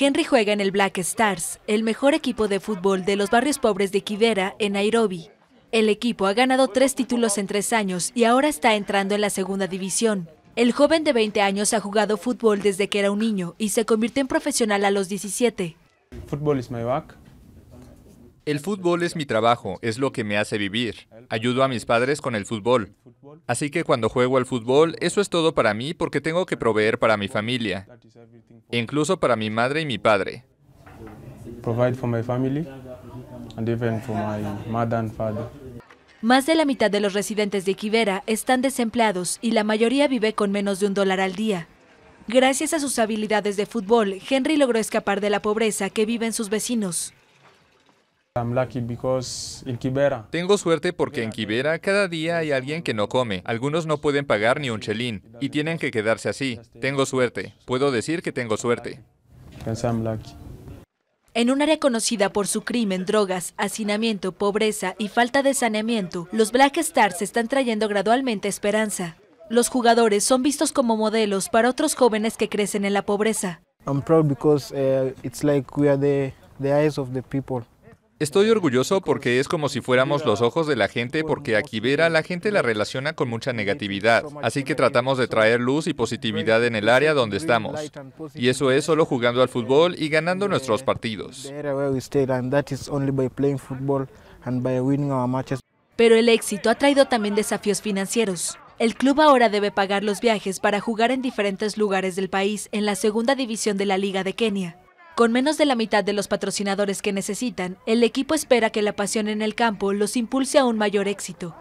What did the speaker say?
Henry juega en el Black Stars, el mejor equipo de fútbol de los barrios pobres de Kibera, en Nairobi. El equipo ha ganado tres títulos en tres años y ahora está entrando en la segunda división. El joven de 20 años ha jugado fútbol desde que era un niño y se convirtió en profesional a los 17. Fútbol es mi back el fútbol es mi trabajo, es lo que me hace vivir. Ayudo a mis padres con el fútbol. Así que cuando juego al fútbol, eso es todo para mí porque tengo que proveer para mi familia, incluso para mi madre y mi padre. Más de la mitad de los residentes de Quivera están desempleados y la mayoría vive con menos de un dólar al día. Gracias a sus habilidades de fútbol, Henry logró escapar de la pobreza que viven sus vecinos. Tengo suerte porque en Kibera cada día hay alguien que no come. Algunos no pueden pagar ni un chelín y tienen que quedarse así. Tengo suerte. Puedo decir que tengo suerte. En un área conocida por su crimen, drogas, hacinamiento, pobreza y falta de saneamiento, los Black Stars están trayendo gradualmente esperanza. Los jugadores son vistos como modelos para otros jóvenes que crecen en la pobreza. I'm proud because eh, it's like we are the, the of the people. Estoy orgulloso porque es como si fuéramos los ojos de la gente porque aquí Vera la gente la relaciona con mucha negatividad, así que tratamos de traer luz y positividad en el área donde estamos. Y eso es solo jugando al fútbol y ganando nuestros partidos. Pero el éxito ha traído también desafíos financieros. El club ahora debe pagar los viajes para jugar en diferentes lugares del país en la segunda división de la Liga de Kenia. Con menos de la mitad de los patrocinadores que necesitan, el equipo espera que la pasión en el campo los impulse a un mayor éxito.